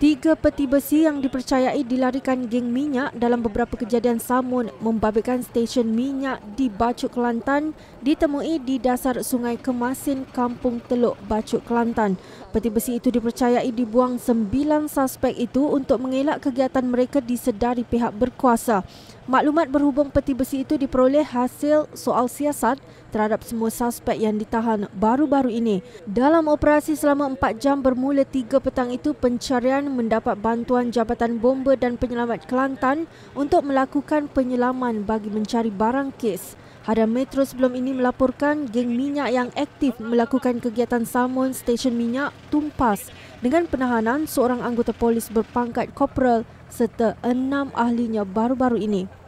Tiga peti besi yang dipercayai dilarikan geng minyak dalam beberapa kejadian samun membabitkan stesen minyak di Bacuk Kelantan ditemui di dasar Sungai Kemasin Kampung Teluk Bacuk Kelantan. Peti besi itu dipercayai dibuang sembilan suspek itu untuk mengelak kegiatan mereka disedari pihak berkuasa. Maklumat berhubung peti besi itu diperoleh hasil soal siasat terhadap semua suspek yang ditahan baru-baru ini. Dalam operasi selama empat jam bermula tiga petang itu pencarian mendapat bantuan Jabatan Bomber dan Penyelamat Kelantan untuk melakukan penyelaman bagi mencari barang kes. Hadam Metro sebelum ini melaporkan geng minyak yang aktif melakukan kegiatan samun stesen minyak tumpas dengan penahanan seorang anggota polis berpangkat korporal serta enam ahlinya baru-baru ini.